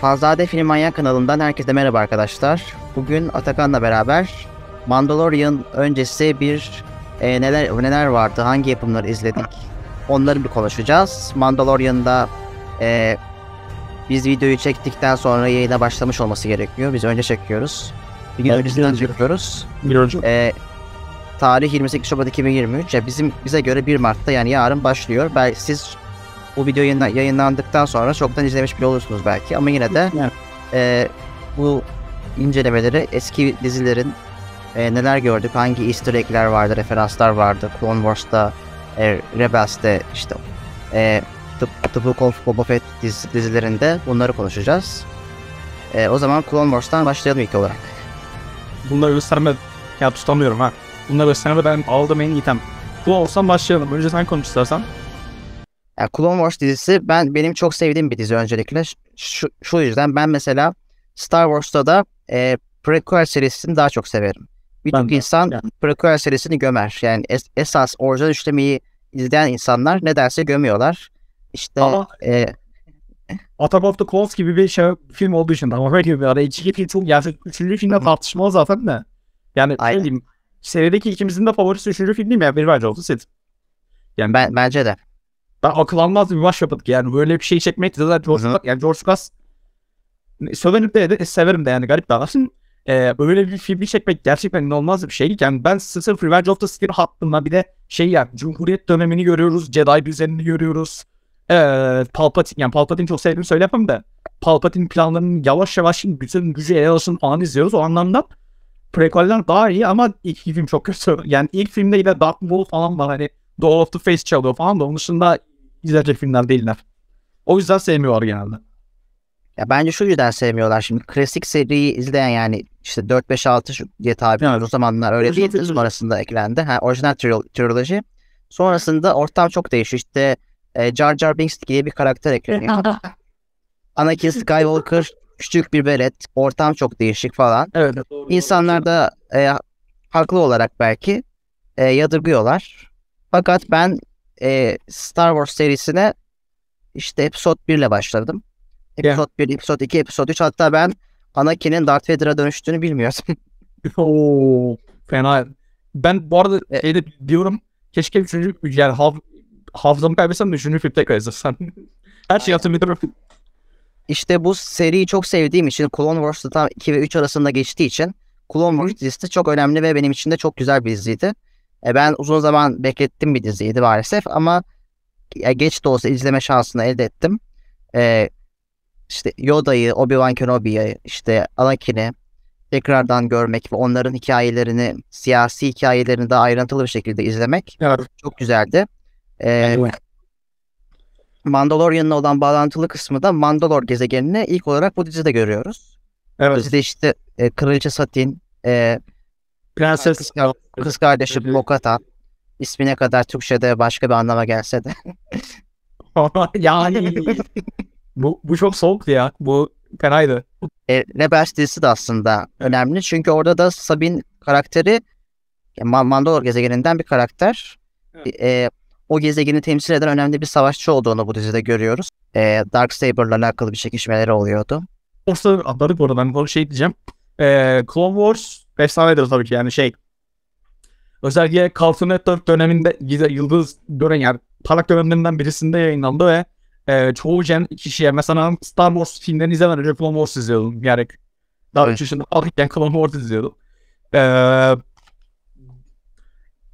Fazlade Film Manyak kanalından herkese merhaba arkadaşlar. Bugün Atakan'la beraber Mandalorian öncesi bir e, neler neler vardı, hangi yapımları izledik onları bir konuşacağız. Mandalorian'da e, biz videoyu çektikten sonra yayına başlamış olması gerekiyor. Biz önce çekiyoruz. Bir gün evet, çekiyoruz. Bir önce. E, tarih 28 Şubat 2023. Ya bizim bize göre 1 Mart'ta yani yarın başlıyor. Belki siz bu video yayınla, yayınlandıktan sonra çoktan izlemiş bile olursunuz belki ama yine de e, bu incelemeleri eski dizilerin e, neler gördük, hangi easter egg'ler vardı, referanslar vardı, Clone Wars'ta, e, Rebels'te işte e, The, The Book of Boba Fett diz, dizilerinde bunları konuşacağız. E, o zaman Clone Wars'tan başlayalım ilk olarak. Bunları gösterme ya tutamıyorum ha. Bunları gösterme ben aldım en iyi tem. Bu olsan başlayalım. Önce sen konuş istersen. Yani Clone Wars dizisi ben benim çok sevdiğim bir dizi öncelikle. Şu, şu yüzden ben mesela Star Wars'ta da e, prequel serisini daha çok severim. Birçok insan yani. prequel serisini gömer. Yani es, esas orijinal işlemeyi izleyen insanlar ne derse gömüyorlar. İşte ama, e, Attack of the Clones gibi bir şey, film olduğu için ama böyle gibi bir araya iki film yani üçüncü filmde tartışmalı zaten de. Yani Aynen. ne serideki ikimizin de favorisi üçüncü film değil mi? Yani biri bence oldu Sid. Yani ben, bence de. Ben akıl almaz bir maç yaptık yani. Böyle bir şey çekmek de zaten George Lucas. Yani George Lucas severim de, de severim de yani garip davransın. Ee, böyle bir filmi çekmek gerçekten inanılmaz bir şey. Yani ben sırf Revenge of the Sith hattında bir de şey yani Cumhuriyet dönemini görüyoruz. Jedi düzenini görüyoruz. Ee, Palpatine yani Palpatine çok sevdiğimi söyleyemem de Palpatine planlarının yavaş yavaş şimdi bütün gücü ele alışını falan izliyoruz. O anlamda prequel'ler daha iyi ama ilk film çok kötü. Yani ilk filmde yine Darth Maul falan var hani Dawn of the Face çalıyor falan da onun dışında izleyecek filmler değiller. O yüzden sevmiyorlar genelde. Ya bence şu yüzden sevmiyorlar şimdi. Klasik seriyi izleyen yani işte 4 5 6 diye tabi evet. o zamanlar öyle değil. Sonrasında eklendi. Ha, orijinal triloji. Sonrasında ortam çok değişiyor. İşte e, Jar Jar Binks diye bir karakter ekleniyor. Anakin Skywalker küçük bir belet. Ortam çok değişik falan. Evet. Doğru, İnsanlar doğru. da e, haklı olarak belki e, yadırgıyorlar. Fakat ben e, Star Wars serisine işte Episode 1 ile başladım. Episode yeah. 1, Episode 2, Episode 3 hatta ben Anakin'in Darth Vader'a dönüştüğünü bilmiyordum. Oo, fena. Ben bu arada e, şeyde diyorum keşke üçüncü. yani hav, hafızamı kaybetsem de 3. film tekrar izlesem. Her şeyi hatırlıyorum. İşte bu seriyi çok sevdiğim için Clone Wars'ta tam 2 ve 3 arasında geçtiği için Clone Wars dizisi çok önemli ve benim için de çok güzel bir diziydi. E, ben uzun zaman beklettim bir diziydi maalesef ama ya geç de olsa izleme şansını elde ettim. E, işte Yoda'yı, Obi-Wan Kenobi'yi, işte Anakin'i tekrardan görmek ve onların hikayelerini, siyasi hikayelerini daha ayrıntılı bir şekilde izlemek evet. çok güzeldi. Ee, Mandalorian'la olan bağlantılı kısmı da Mandalor gezegenini ilk olarak bu dizide görüyoruz. Evet. Bu dizide işte e, Kraliçe Satin, e, Prenses kız, kız kardeşi Mokatan ismine kadar Türkçe'de başka bir anlama gelse de. yani bu, bu çok soğuk ya. Bu fenaydı. E, Rebels dizisi de aslında önemli. Çünkü orada da Sabin karakteri Mandalor gezegeninden bir karakter. Evet. E, o gezegeni temsil eden önemli bir savaşçı olduğunu bu dizide görüyoruz. E, Darksaber'la alakalı bir çekişmeleri oluyordu. Force'ları atladık orada ben bir şey diyeceğim. E, Clone Wars Efsanedir tabii ki yani şey. Özellikle Cartoon Network döneminde Yıldız dönem yani parlak dönemlerinden birisinde yayınlandı ve e, çoğu gen kişiye mesela Star Wars filmlerini izlemeden önce Clone Wars izliyordum. Yani daha evet. yaşında alırken Clone Wars izliyordum. Ee,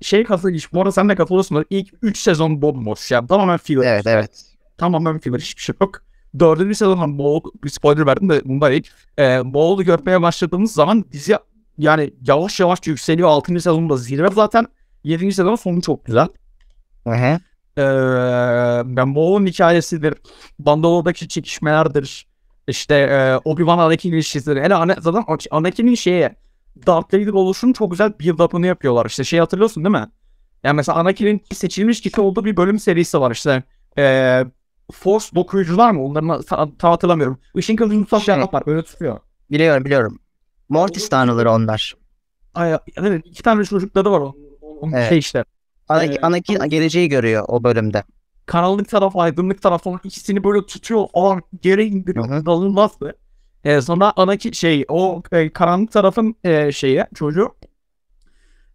şey katılıyor. Bu arada sen de katılıyorsun. İlk 3 sezon bomboş. Yani tamamen filler. Evet evet. Tamamen filler. Hiçbir şey yok. Dördüncü sezondan boğuldu. Bir spoiler verdim de bundan ilk. E, boğuldu görmeye başladığımız zaman dizi yani yavaş yavaş yükseliyor. 6. sezonunda zirve zaten. 7. sezonun sonu çok güzel. Hı hı. Ee, ben hikayesidir. Bandolo'daki çekişmelerdir. İşte e, Obi-Wan Anakin ilişkisidir. Hele ana, zaten Anakin'in şeye Darth Vader oluşunun çok güzel bir up'ını yapıyorlar. İşte şey hatırlıyorsun değil mi? Yani mesela Anakin'in seçilmiş kişi olduğu bir bölüm serisi var işte. E, Force dokuyucular mı? Onların tam hatırlamıyorum. Işın kılıcını tutan yapar. Öyle tutuyor. Biliyorum biliyorum. Mortis tanrıları onlar. Ay, evet iki tane çocukları var o. o evet. Şey işte. Ana, ee, Anakin geleceği görüyor o bölümde. Karanlık taraf, aydınlık taraf olan ikisini böyle tutuyor. Ağır geri indiriyor. İnanılmaz be. Ee, sonra Anakin şey o e, karanlık tarafın e, şeyi çocuğu.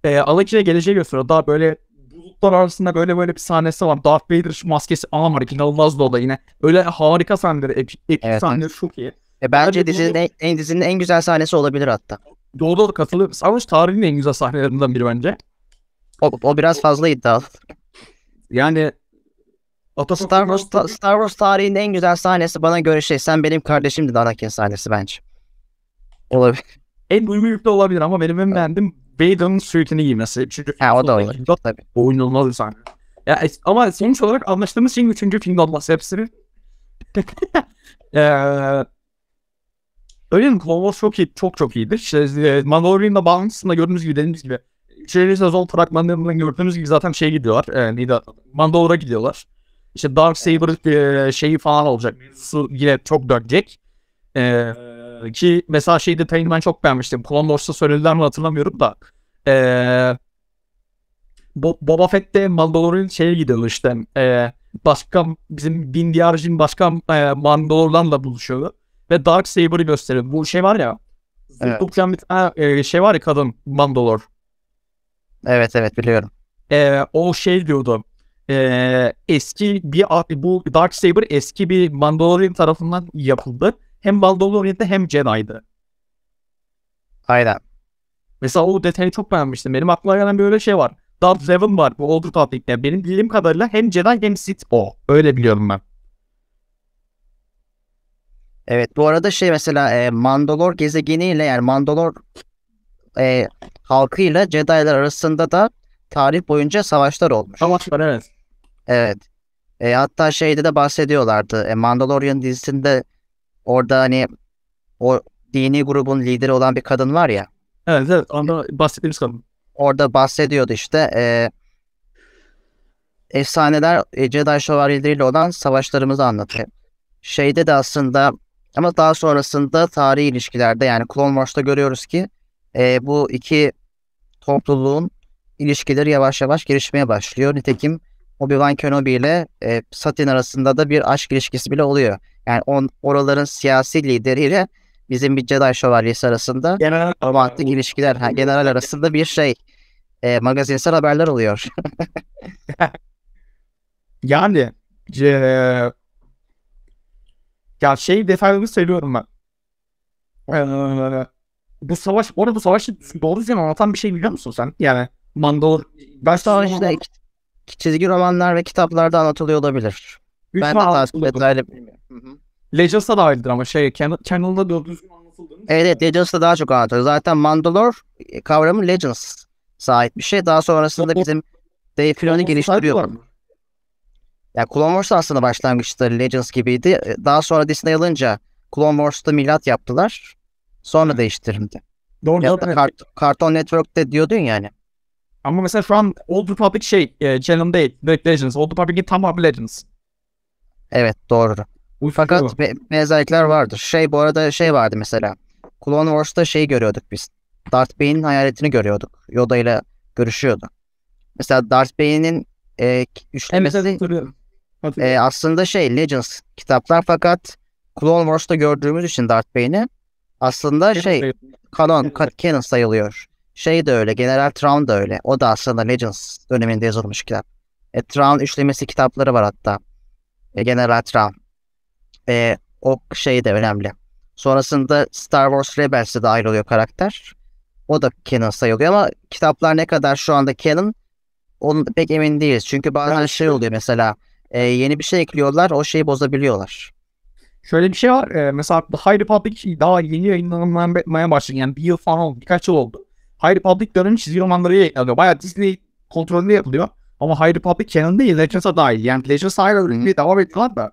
E, Anakin'e geleceği gösteriyor. Daha böyle bulutlar arasında böyle böyle bir sahnesi var. Darth Vader maskesi alan var. İnanılmaz da o da yine. Öyle harika sahneleri. Epik, epik evet. sahneleri çok iyi. E bence Abi, dizinin, en, dizinin en güzel sahnesi olabilir hatta. Doğru da katılıyorum. Savaş tarihinin en güzel sahnelerinden biri bence. O, o biraz fazla iddialı. Yani Ata Star Wars, ta, Star Wars tarihinin en güzel sahnesi bana göre şey sen benim kardeşimdin Anakin sahnesi bence. Olabilir. En duygu yüklü olabilir ama benim en beğendim Vader'ın suitini giymesi. Çünkü ha, o da olabilir. Tabii. Bu inanılmaz bir sahne. Ya, ama sonuç olarak anlaştığımız şeyin üçüncü filmde olması hepsi. ee, Öyle mi? çok iyi, çok çok iyidir. İşte e, Mandalorian'da bağlantısında gördüğümüz gibi dediğimiz gibi üçüncü sezon fragmanlarından gördüğümüz gibi zaten şey gidiyorlar. E, neydi? Mandalora gidiyorlar. İşte Dark Saber e, şeyi falan olacak. Su yine çok dönecek. E, ki mesela şey detayını ben çok beğenmiştim. Clone Wars'ta söylediler mi hatırlamıyorum da. E, Bo- Boba Fett'te Mandalorian şeye gidiyordu işte. E, başka bizim Din Djarin'in başka e, Mandalorlarla buluşuyordu ve Dark Saber'ı gösterin. Bu şey var ya. Zıplayan evet. bir ha, e, şey var ya kadın Mandalor. Evet evet biliyorum. E, o şey diyordu. E, eski bir bu Dark Saber eski bir Mandalorian tarafından yapıldı. Hem Mandalorian'da hem Jedi'dı. Aynen. Mesela o detayı çok beğenmiştim. Benim aklıma gelen böyle şey var. Darth Revan var bu Old Republic'te. Benim bildiğim kadarıyla hem Jedi hem Sith o. Öyle biliyorum ben. Evet bu arada şey mesela e, Mandalor gezegeniyle yani Mandalor e, halkıyla Jedi'lar arasında da tarih boyunca savaşlar olmuş. Savaşlar evet. Evet. E, hatta şeyde de bahsediyorlardı. E, Mandalorian dizisinde orada hani o dini grubun lideri olan bir kadın var ya. Evet evet onda bahsettiğimiz kadın. Orada bahsediyordu işte e, efsaneler e, Jedi şövalyeleriyle olan savaşlarımızı anlatıyor. Şeyde de aslında ama daha sonrasında tarihi ilişkilerde yani Clone Wars'ta görüyoruz ki e, bu iki topluluğun ilişkileri yavaş yavaş gelişmeye başlıyor. Nitekim Obi-Wan Kenobi ile e, Satin arasında da bir aşk ilişkisi bile oluyor. Yani on, oraların siyasi lideriyle bizim bir Jedi şövalyesi arasında genel romantik ilişkiler, ha, general arasında bir şey e, magazinsel haberler oluyor. yani e, ya şey detaylarını seviyorum ben. Ee, bu savaş, orada bu savaşı doğru düzgün anlatan bir şey biliyor musun sen? Yani Mandalor... Ben sana işte çizgi romanlar ve kitaplarda anlatılıyor olabilir. Üç ben de takip detaylı bilmiyorum. da ayrıdır ama şey, Channel'da doğru düzgün anlatıldığını... Evet, evet Legends'da daha çok anlatıyor. Zaten Mandalor e, kavramı Legends sahip bir şey. Daha sonrasında bizim Dave Filoni geliştiriyor. Ya Clone Wars aslında başlangıçta Legends gibiydi. E, daha sonra Disney alınca Clone Wars'ta milat yaptılar. Sonra değiştirildi. Doğru. Ya da kart, Cartoon Network'te diyordun yani. Ama mesela şu an Old Republic şey, e, Channel değil, direkt Legends. Old Republic'in tam Legends. Evet doğru. Uy, Fakat be- benzerlikler vardır. Şey bu arada şey vardı mesela. Clone Wars'ta şey görüyorduk biz. Darth Vader'in hayaletini görüyorduk. Yoda ile görüşüyordu. Mesela Darth Vader'in e, üçlemesi... Evet, e, aslında şey Legends kitaplar fakat Clone Wars'ta gördüğümüz için Darth Vane'i aslında Canon şey kanon, canon sayılıyor. Şey de öyle, General Traun da öyle. O da aslında Legends döneminde yazılmış kitap. E, Traun üçlemesi kitapları var hatta. E, General Traun. E, o şey de önemli. Sonrasında Star Wars Rebels'e de ayrılıyor karakter. O da canon sayılıyor ama kitaplar ne kadar şu anda canon onu pek emin değiliz. Çünkü bazen şey oluyor mesela e, yeni bir şey ekliyorlar. O şeyi bozabiliyorlar. Şöyle bir şey var. E, mesela High Republic şey daha yeni yayınlanmaya başladı. Yani bir yıl falan oldu. Birkaç yıl oldu. High Republic dönemi çizgi romanları yayınlanıyor. Bayağı Disney kontrolünde yapılıyor. Ama High Republic canon değil. Legends'a dahil. Yani Legends hala öyle devam ediyorlar da.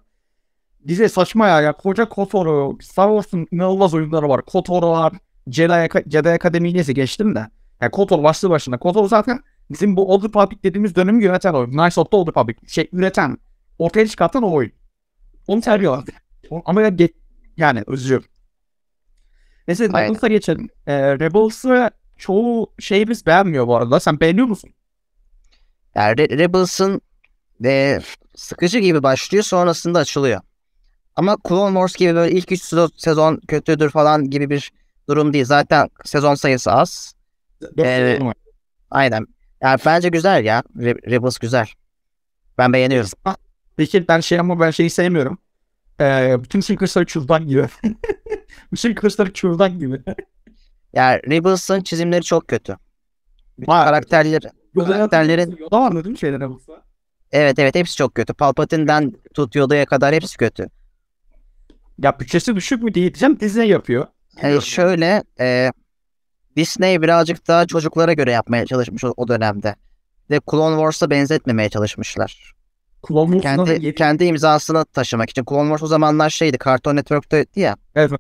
Dizi saçma ya. ya koca Kotoro, Star Wars'ın inanılmaz oyunları var. kotorlar, Jedi, Jedi Akademi neyse geçtim de. Yani Kotor başlı başına. Kotor zaten bizim bu Old Republic dediğimiz dönemi yöneten oyun. Nice Old Republic. Şey üreten ortaya çıkartan o oyun. Onu tercih Ama ya yani özür. Mesela Rebels'a geçelim. Ee, Rebels'ı çoğu şeyimiz beğenmiyor bu arada. Sen beğeniyor musun? Yani Re- Rebels'ın e, sıkıcı gibi başlıyor sonrasında açılıyor. Ama Clone Wars gibi böyle ilk 3 sezon kötüdür falan gibi bir durum değil. Zaten sezon sayısı az. Ee, aynen. Yani bence güzel ya. Re- Rebels güzel. Ben beğeniyorum. Peki ben şey ama ben şeyi sevmiyorum. Ee, bütün Silkers'ları çıldan gibi. bütün Silkers'ları çıldan gibi. Yani Rebels'ın çizimleri çok kötü. Bütün Vay, karakterler, karakterlerin... Yoda var mı değil mi şeyler Evet evet hepsi çok kötü. Palpatine'den tut Yoda'ya kadar hepsi kötü. Ya bütçesi düşük mü diyeceğim Disney yapıyor. Yani şöyle e, Disney birazcık daha çocuklara göre yapmaya çalışmış o, o dönemde. Ve Clone Wars'a benzetmemeye çalışmışlar. Clone Wars'una kendi, da kendi imzasını taşımak için. Clone Wars o zamanlar şeydi. Cartoon Network'te ya. Evet.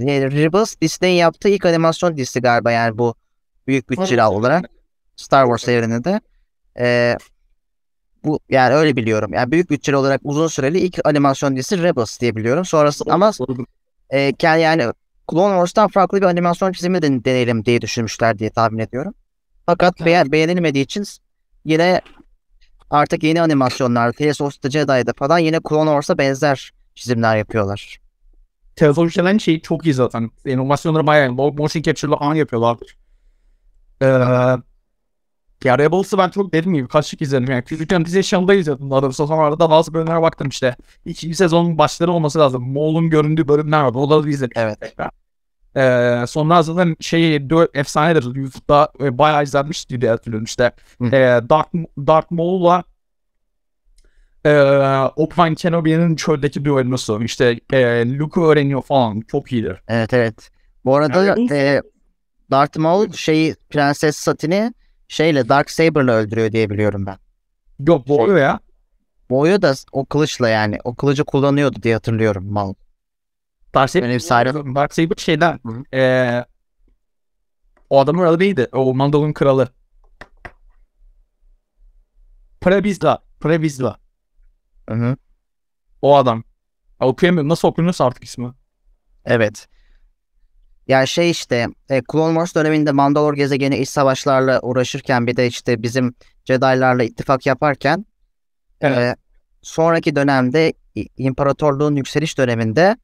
E, Rebels Disney'in yaptığı ilk animasyon dizisi galiba yani bu büyük bütçeli olarak Star Wars evreninde. Ee, bu yani öyle biliyorum. Yani büyük bütçeli olarak uzun süreli ilk animasyon dizisi Rebels diye biliyorum. Sonrası ama e, yani Clone Wars'tan farklı bir animasyon çizimi de deneyelim diye düşünmüşler diye tahmin ediyorum. Fakat beğen, beğenilmediği için yine Artık yeni animasyonlar, Tales of the Jedi'da falan yine Clone Wars'a benzer çizimler yapıyorlar. Tales of the şey çok iyi zaten. Animasyonları bayağı motion capture'lı an yapıyorlar. Ee, ya Rebels'ı ben çok dedim gibi kaç izledim yani. Küçükken biz yaşamda izledim. Rebels'a sonra arada bazı bölümlere baktım işte. İkinci sezonun başları olması lazım. Moğol'un göründüğü bölümler vardı. Onları da izledim. Evet. Tekrar. Ee, sonra zaten şey efsanedir. YouTube'da e, bayağı izlenmiş diye hatırlıyorum işte. E, Dark, Dark Maul'la e, Obi-Wan Kenobi'nin çöldeki düellosu. İşte e, Luke'u öğreniyor falan. Çok iyidir. Evet evet. Bu arada yani, e, Darth Maul şey Prenses Satin'i şeyle Dark Saber'la öldürüyor diye biliyorum ben. Yok boğuyor şey, ya. Boğuyor da o kılıçla yani. O kılıcı kullanıyordu diye hatırlıyorum Maul. Darcy ev sahibi. Darcy bir şeyden. E, o adamın adı neydi? O Mandal'ın kralı. Prebizla. Prebizla. Hı hı. O adam. Okuyamıyorum. Nasıl okunuyorsa artık ismi. Evet. Ya şey işte e, Clone Wars döneminde Mandalor gezegeni iç savaşlarla uğraşırken bir de işte bizim Jedi'larla ittifak yaparken evet. e, sonraki dönemde imparatorluğun yükseliş döneminde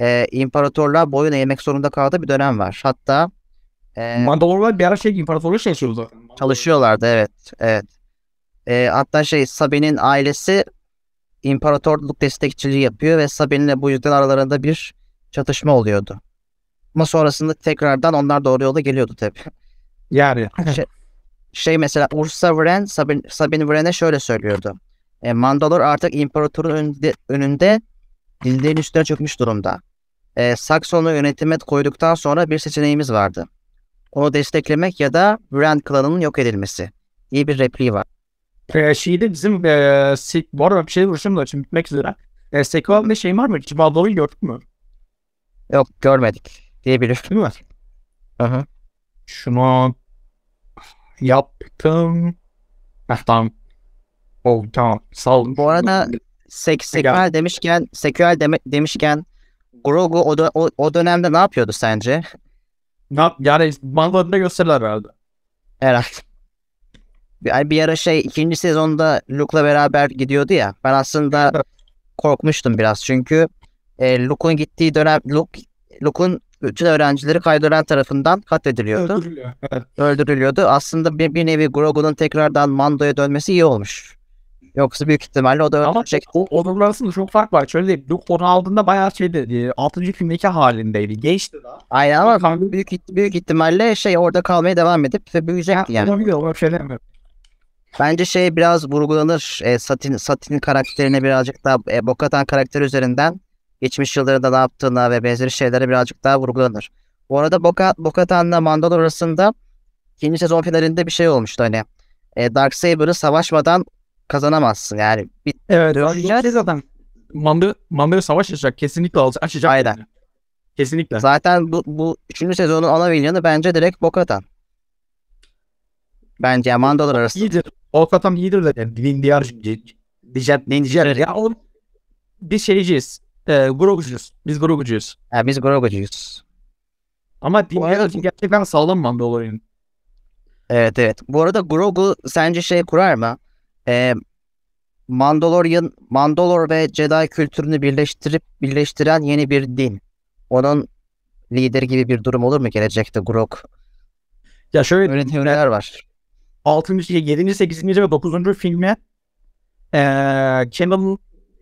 e, imparatorluğa boyun eğmek zorunda kaldığı bir dönem var. Hatta e, Mandalorlar bir ara şey imparatorluğa çalışıyordu. Şey Çalışıyorlardı evet. evet. E, hatta şey Sabine'in ailesi imparatorluk destekçiliği yapıyor ve Sabine'le bu yüzden aralarında bir çatışma oluyordu. Ama sonrasında tekrardan onlar doğru yolda geliyordu tabi. Yani. şey, şey mesela Ursa Vren, Sabine, Sabine Vren'e şöyle söylüyordu. E, Mandalor artık imparatorun önünde, önünde dizlerin üstüne çökmüş durumda. E, ee, Sakson'u yönetime koyduktan sonra bir seçeneğimiz vardı. Onu desteklemek ya da Rand klanının yok edilmesi. İyi bir repliği var. E, ee, şeyde bizim e, si, bu arada bir şey vuruşum da şimdi bitmek üzere. E, ee, Sequel'de şey var mı? Cibaldo'yu gördük mü? Yok görmedik diyebilirim. Değil mi? Hı hı. Şunu yaptım. Heh, tamam. Oh, tamam. Sağ olun. Bu arada sek sequel demişken sequel de, demişken Grogu o, do, o, o dönemde ne yapıyordu sence? Ne yani mangladında gösterirler herhalde. Herhalde. Yani bir ara şey ikinci sezonda Luke'la beraber gidiyordu ya. Ben aslında korkmuştum biraz çünkü e, Luke'un gittiği dönem Luke Luke'un bütün öğrencileri Kylo tarafından katlediliyordu. Öldürülüyor. Evet. Öldürülüyordu. Aslında bir, bir nevi Grogu'nun tekrardan Mando'ya dönmesi iyi olmuş. Yoksa büyük ihtimalle o da ölecek. Ama o, onun arasında çok fark var. Şöyle diyeyim. Luke onu aldığında bayağı şeydi. 6. E, filmdeki halindeydi. Gençti daha. Aynen ama Kanka... büyük, büyük ihtimalle şey orada kalmaya devam edip ve büyüyecek yani. Olabiliyor. Olabiliyor. Şey Bence şey biraz vurgulanır. E, Satin, Satin karakterine birazcık daha e, Bokatan karakter üzerinden geçmiş yıllarında ne yaptığına ve benzeri şeylere birazcık daha vurgulanır. Bu arada Boka, Bokatan'la Mandalor arasında ikinci sezon finalinde bir şey olmuştu hani. E, Darksaber'ı savaşmadan kazanamazsın yani. Bir, evet. Oynayacağız şey zaten. Mandı, Mandıra savaş açacak. Kesinlikle alacak. Açacak. Aynen. Kesinlikle. Zaten bu, bu üçüncü sezonun ana villanı bence direkt Bokatan. Bence Mandalar arası. İyidir. Bokatan iyidir de. Yani, din diyar Dijat Ninja. Ya oğlum biz şeyciyiz. E, Grogucuyuz. Biz Grogucuyuz. Ya biz Grogucuyuz. Ama din diyar gerçekten sağlam Mandalorian. Evet evet. Bu arada Grogu sence şey kurar mı? e, Mandalorian, Mandalor ve Jedi kültürünü birleştirip birleştiren yeni bir din. Onun lideri gibi bir durum olur mu gelecekte Grok? Ya şöyle Öyle teoriler var. 6. 7. 8. ve 9. filme ee, Channel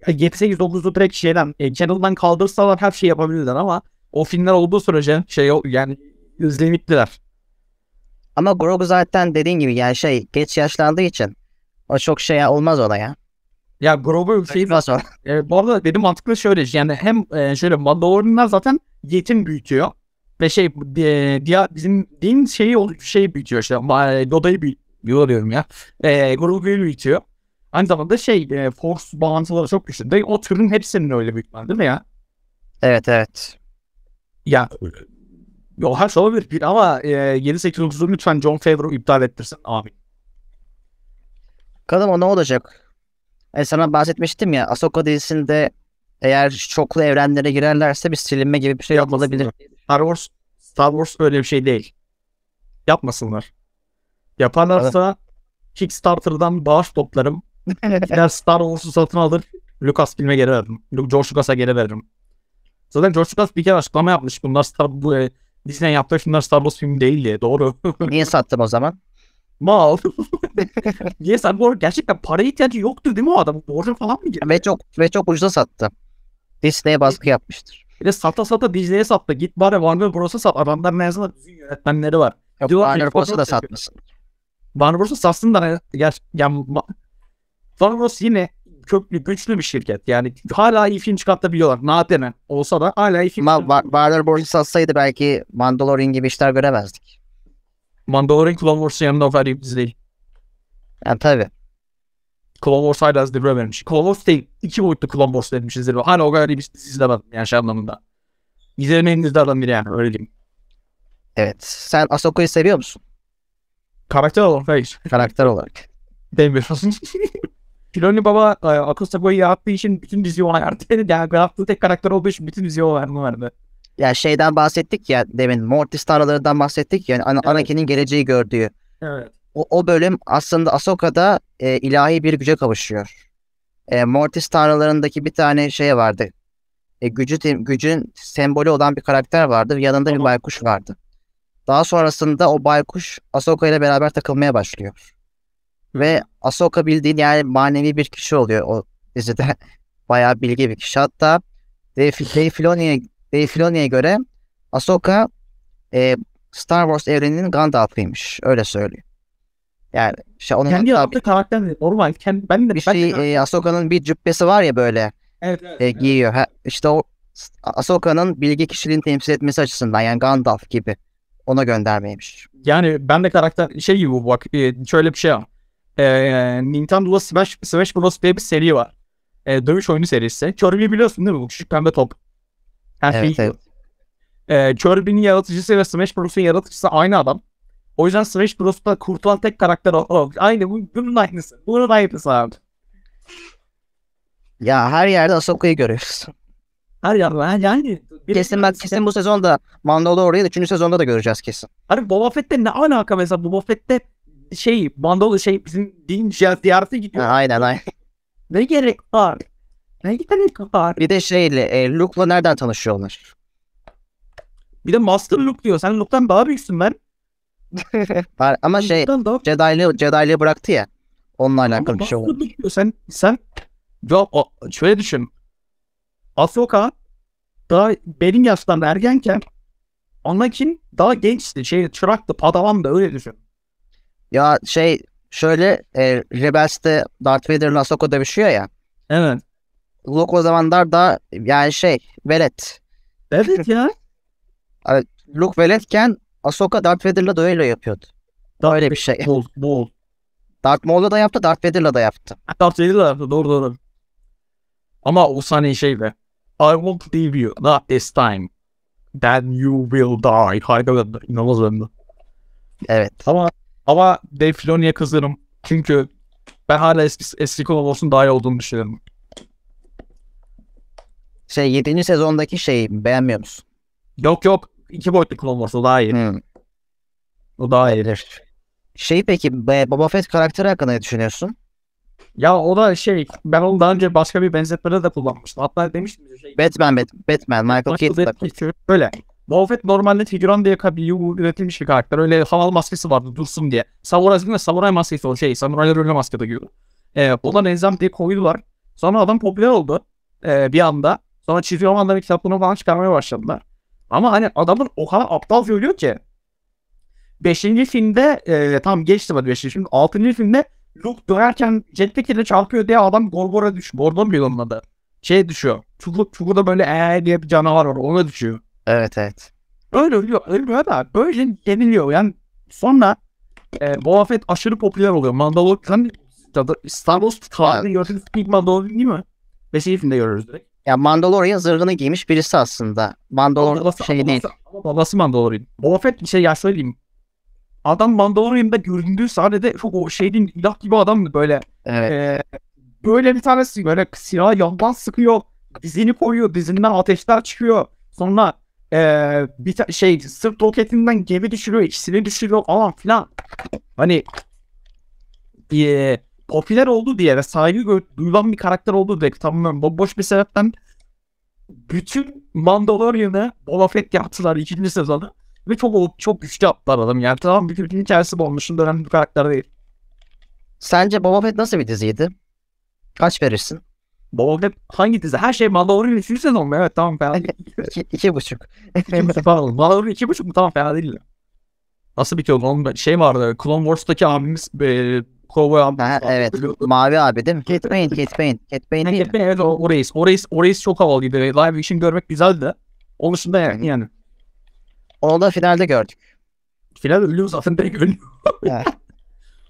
7 8 9'u direkt şeyden e, Channel'dan kaldırsalar her şeyi yapabilirler ama o filmler olduğu sürece şey yani limitliler. Ama Grok zaten dediğin gibi yani şey geç yaşlandığı için o çok şey olmaz ona ya. Ya Grogu şey... Nasıl? E, bu arada benim mantıklı şöyle. Yani hem e, şöyle Mandalorianlar zaten yetim büyütüyor. Ve şey e, diğer bizim din şeyi şey büyütüyor işte. E, Doda'yı büyütüyor diyorum ya. E, Grogu'yu büyütüyor. Aynı zamanda şey e, Force bağlantıları çok güçlü. Değil, o türün hepsinin öyle büyük değil mi ya? Evet evet. Ya Yo her şey olabilir ama e, 7 8 9'u lütfen John Favreau iptal ettirsin. Amin. Bakalım o ne olacak? E sana bahsetmiştim ya Asoka dizisinde eğer çoklu evrenlere girerlerse bir silinme gibi bir şey olabilir. Star Wars, Star Wars böyle bir şey değil. Yapmasınlar. Yaparlarsa evet. Kickstarter'dan bağış toplarım. Gider Star Wars'u satın alır. Lucas filme geri veririm. George Lucas'a geri veririm. Zaten George Lucas bir kere açıklama yapmış. Bunlar Star bu, e, Disney yaptığı, Bunlar Star Wars filmi değil diye. Doğru. Niye sattın o zaman? mal. Yes abi bu gerçekten para ihtiyacı yoktu değil mi o adam? Borca falan mı girdi? Ve çok ve çok ucuza sattı. Disney'e baskı yapmıştır. Bir de sata sata Disney'e sattı. Git bari Warner Bros'a sat. Adamların ne azından düzgün yönetmenleri var. Yok, Diyorlar, Warner Bros'a da satmasın. Warner Bros'a satsın da gerçekten Warner Bros yine köklü güçlü bir şirket. Yani hala iyi film çıkartabiliyorlar. Nadenen olsa da hala iyi film. Ama Warner Bros satsaydı belki Mandalorian gibi işler göremezdik. Mandalorian Clone Wars'ın yanında o kadar ipliz değil. Yani tabi. Clone Wars hala zirve vermiş. Clone Wars değil. iki boyutlu Clone Wars vermiş zirve. Hala o kadar iyi bir dizi izlemedim yani şey anlamında. İzlerim en dizilerden biri yani öyle diyeyim. Evet. Sen Ahsoka'yı seviyor musun? Karakter olarak hayır. Karakter olarak. Demiyorsun. Filoni Baba e, akıl Sagoy'u yaptığı için bütün diziyi ona verdi. Yani yaptığı tek karakter olduğu için bütün diziyi ona verdi yani şeyden bahsettik ya demin Mortis tanrılarından bahsettik yani evet. Anakin'in geleceği gördüğü. Evet. O, o bölüm aslında Ahsoka'da e, ilahi bir güce kavuşuyor. E, Mortis tanrılarındaki bir tane şey vardı. E, gücü gücün sembolü olan bir karakter vardı. Yanında tamam. bir baykuş vardı. Daha sonrasında o baykuş Ahsoka ile beraber takılmaya başlıyor. Ve Ahsoka bildiğin yani manevi bir kişi oluyor o dizide. Bayağı bilgi bir kişi. Hatta Dave, Dave Filoni'ye Dave Filoni'ye göre Ahsoka e, Star Wars evreninin Gandalf'ıymış. Öyle söylüyor. Yani işte onun kendi yaptığı karakter normal. Kendi, ben de bir şey ben de... Şey, e, Ahsoka'nın bir cübbesi var ya böyle. Evet, evet, e, giyiyor. Evet. Ha, işte o Ahsoka'nın bilgi kişiliğini temsil etmesi açısından yani Gandalf gibi ona göndermeymiş. Yani ben de karakter şey gibi bu bak e, şöyle bir şey var. E, Nintendo'da Smash, Smash Bros. diye bir seri var. E, dövüş oyunu serisi. Kirby'yi biliyorsun değil mi? Bu küçük pembe top. Yani evet, şey, evet. Ee, Kirby'nin yaratıcısı ve Smash Bros'un yaratıcısı aynı adam. O yüzden Smash Bros'ta kurtulan tek karakter o. o. Aynı bu, bunun aynısı. Bunun aynısı abi. Ya her yerde asokayı görüyoruz. Her yerde yani. Bir kesin bak kesin bu sezonda Mandalorian'ı 3. sezonda da göreceğiz kesin. Hani Boba Fett'te ne alaka mesela Boba Fett'te şey Mandalor şey bizim din ziyarete gidiyor. Ha, aynen aynen. Ne gerek var? Ne kadar Bir de şeyle e, Luke'la nereden tanışıyorlar? Bir de Master Luke diyor. Sen Luke'tan daha büyüksün ben. Var- Ama Sen şey Luke'tan daha... Jedi'li Jedi'li bıraktı ya. Onunla alakalı Ama bir şey Master Luke diyor. Sen, sen ya, o- şöyle düşün. Ahsoka daha benim yaştan ergenken Anakin daha gençti. Şey, çıraktı, padavandı öyle düşün. Ya şey şöyle e, Rebels'te Darth Vader'la Ahsoka dövüşüyor ya. Evet. Lok o zamanlar da yani şey velet. Evet ya. Evet, Luke veletken Ahsoka Darth Vader'la duello yapıyordu. Darth Öyle bir şey. Maul, Maul. Darth Maul'la da yaptı, Darth Vader'la da yaptı. Darth Vader'la da yaptı, doğru doğru. Ama o saniye şey be. I won't leave you, not this time. Then you will die. Harika inanılmaz bende. Evet. Ama ama Dave Filoni'ye kızarım. Çünkü ben hala eski, eski olsun daha iyi olduğunu düşünüyorum şey 7. sezondaki şeyi beğenmiyor musun? Yok yok. iki boyutlu olması daha iyi. Hmm. O daha iyi. Şey peki Boba Fett karakteri hakkında ne düşünüyorsun? Ya o da şey ben onu daha önce başka bir benzetmede de kullanmıştım. Hatta demiştim şey. Batman, Batman, Batman Michael, Michael Keaton. Şey öyle. Boba Fett normalde figüran diye kabiyu üretilmiş bir karakter. Öyle havalı maskesi vardı dursun diye. Samuray, Samurai maskesi o şey. Samuraylar öyle maske takıyordu. Ee, da enzem diye koydular. Sonra adam popüler oldu. Ee, bir anda. Sonra çizgi romanların kitaplarını falan çıkarmaya başladılar. Ama hani adamın o kadar aptal söylüyor ki. Beşinci filmde e, tam geçti hadi beşinci film. Altıncı filmde Luke dönerken jetpack ile çarpıyor diye adam Gorgor'a düş, Gorgon muydu onun adı? Şey düşüyor. Çukur, çukurda böyle eee diye bir canavar var. Ona düşüyor. Evet evet. Öyle ölüyor. Ölmüyor da böyle yeniliyor. Yani sonra e, Boba Fett aşırı popüler oluyor. Mandalorian Star Wars tarihini gördüğünüz ilk Mandalorian değil mi? Beşinci filmde görürüz direkt. Ya Mandalorian zırhını giymiş birisi aslında. Mandalor babası, şey babası, değil. Babası Mandalorian. Boba Fett şey ya söyleyeyim. Adam Mandalorian'da göründüğü sahnede çok o şeyin ilah gibi adamdı böyle. Evet. E, böyle bir tanesi böyle silah yandan sıkıyor. Dizini koyuyor. Dizinden ateşler çıkıyor. Sonra e, bir ta- şey sırt roketinden gemi düşürüyor. ikisini düşürüyor falan filan. Hani e, popüler olduğu diye ve saygı duyulan bir karakter olduğu diye tamamen boş bir sebepten bütün Mandalorian'ı Boba Fett yaptılar ikinci sezonu. Ve çok çok güçlü yaptılar adam. Yani tamam bütün hikayesi olmuşun önemli bir karakter değil. Sence Boba Fett nasıl bir diziydi? Kaç verirsin? Boba Fett hangi dizi? Her şey Mandalorian 3. sezon mu? Evet tamam fena değil. iki, iki buçuk. Pardon Mandalorian iki buçuk mu? Tamam fena değil. Nasıl bitiyordu? Onun şey vardı. Clone Wars'taki abimiz e, Cowboy abi. evet. Mavi abi değil mi? Cat Bane, Cat Bane. Cat Bane değil Cat evet o, o reis. O reis, o reis çok havalıydı. Live işin görmek güzeldi de. Onun dışında yani. yani. Onu da finalde gördük. Finalde ölüyor zaten direkt ölüyor. evet.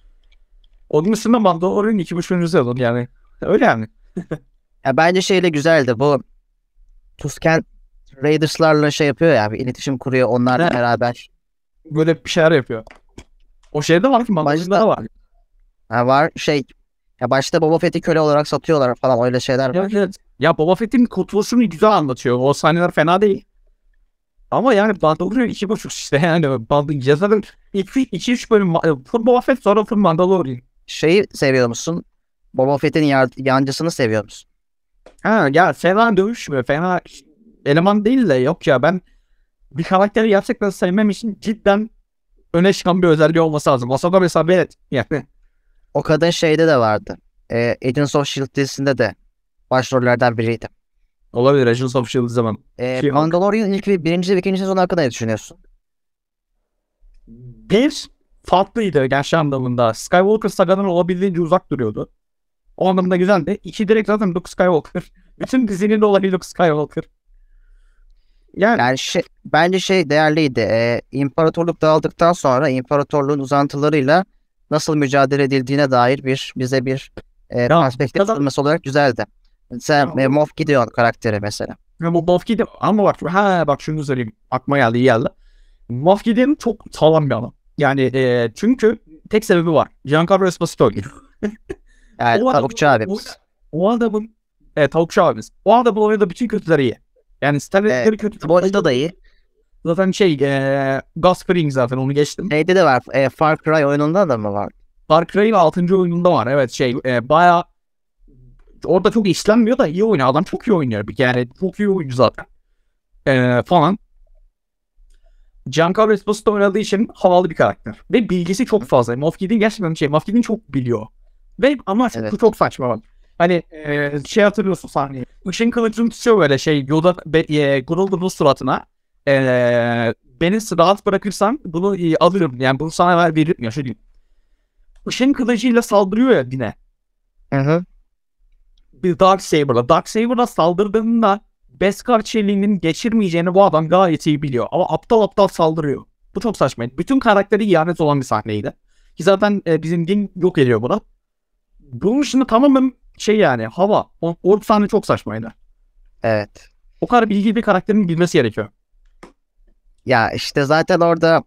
Onun dışında Mandalorian 2.5. sezon yani. Öyle yani. ya bence şeyle güzeldi. Bu Tusken Raiders'larla şey yapıyor ya bir iletişim kuruyor onlarla beraber. Böyle bir şeyler yapıyor. O şeyde var ki Mandalorian'da var. Ha, var şey ya başta Boba Fett'i köle olarak satıyorlar falan öyle şeyler. Evet, evet. Ya Boba Fett'in kurtuluşunu güzel anlatıyor. O sahneler fena değil. Ama yani Mandalorian iki buçuk işte yani yazarın iki, iki üç bölüm full Boba Fett sonra full Mandalorian. Şeyi seviyor musun? Boba Fett'in yancısını seviyor musun? Ha ya fena dövüşmüyor fena eleman değil de yok ya ben bir karakteri gerçekten sevmem için cidden öne çıkan bir özelliği olması lazım. Masada mesela evet yani o kadın şeyde de vardı. E, Agents of S.H.I.E.L.D. dizisinde de başrollerden biriydi. Olabilir Agents of S.H.I.E.L.D. zaman. E, şey, Mandalorian ilk bir, birinci ve ikinci sezon hakkında ne düşünüyorsun? Bir farklıydı gerçek anlamında. Skywalker sagadan olabildiğince uzak duruyordu. O anlamda güzeldi. İki direkt zaten Luke Skywalker. Bütün dizinin olayı Luke Skywalker. Yani, yani şey, bence şey değerliydi. Ee, imparatorluk dağıldıktan sonra imparatorluğun uzantılarıyla nasıl mücadele edildiğine dair bir bize bir e, perspektif tanıması olarak güzeldi. Sen e, Moff Gideon karakteri mesela. Ya, Moff Gideon ama bak ha bak şunu söyleyeyim akma geldi iyi geldi. Moff Gideon çok sağlam bir adam. Yani e, çünkü tek sebebi var. Giancarlo Esposito oynuyor. yani o tavukçu adam, abimiz. O, o adamın e, tavukçu abimiz. O adamın oyunda bütün kötüleri iyi. Yani Stanley'leri e, kötü. Bu da iyi. Zaten şey e, Gus Fring zaten onu geçtim. Neydi de var? E, Far Cry oyununda da mı var? Far Cry 6. oyununda var. Evet şey e, baya orada çok işlenmiyor da iyi oynuyor. Adam çok iyi oynuyor. Yani çok iyi oyuncu zaten. E, falan. Giancarlo Esposito oynadığı için havalı bir karakter. Ve bilgisi çok fazla. Moff Gideon gerçekten şey. Moff Gideon çok biliyor. Ve ama evet. çok saçma bak. Hani e, şey hatırlıyorsun sahneyi. Işın kılıcını tutuyor böyle şey Yoda be, e, suratına. Ee, beni rahat bırakırsan bunu e, alırım. Yani bunu sana ver, veririm. Ya şöyle Işın kılıcıyla saldırıyor ya Dine. Hı hı. Bir Dark Saber'la. Dark Saber'la saldırdığında Beskar çeliğinin geçirmeyeceğini bu adam gayet iyi biliyor. Ama aptal aptal saldırıyor. Bu çok saçma. Bütün karakteri ihanet olan bir sahneydi. Ki zaten e, bizim din yok ediyor buna. Bunun dışında tamamen şey yani hava. O, o sahne çok saçmaydı. Evet. O kadar bilgi bir karakterin bilmesi gerekiyor. Ya işte zaten orada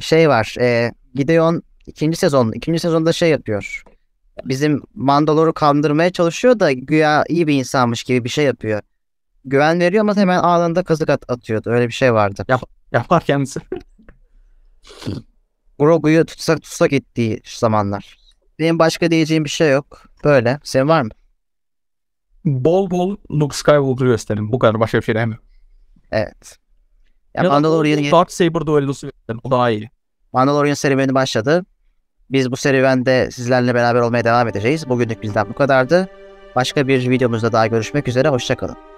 şey var. E, Gideon ikinci sezon. ikinci sezonda şey yapıyor. Bizim Mandalor'u kandırmaya çalışıyor da güya iyi bir insanmış gibi bir şey yapıyor. Güven veriyor ama hemen anında kazık at atıyordu. Öyle bir şey vardı. Yap yapar kendisi. Grogu'yu tutsak tutsak ettiği zamanlar. Benim başka diyeceğim bir şey yok. Böyle. Senin var mı? Bol bol Luke Skywalker gösterin. Bu kadar başka bir şey demiyorum. Evet. Ya, ya Mandalorian Dark Saber duellosu daha iyi. Mandalorian serüveni başladı. Biz bu serüvende sizlerle beraber olmaya devam edeceğiz. Bugünlük bizden bu kadardı. Başka bir videomuzda daha görüşmek üzere. Hoşçakalın.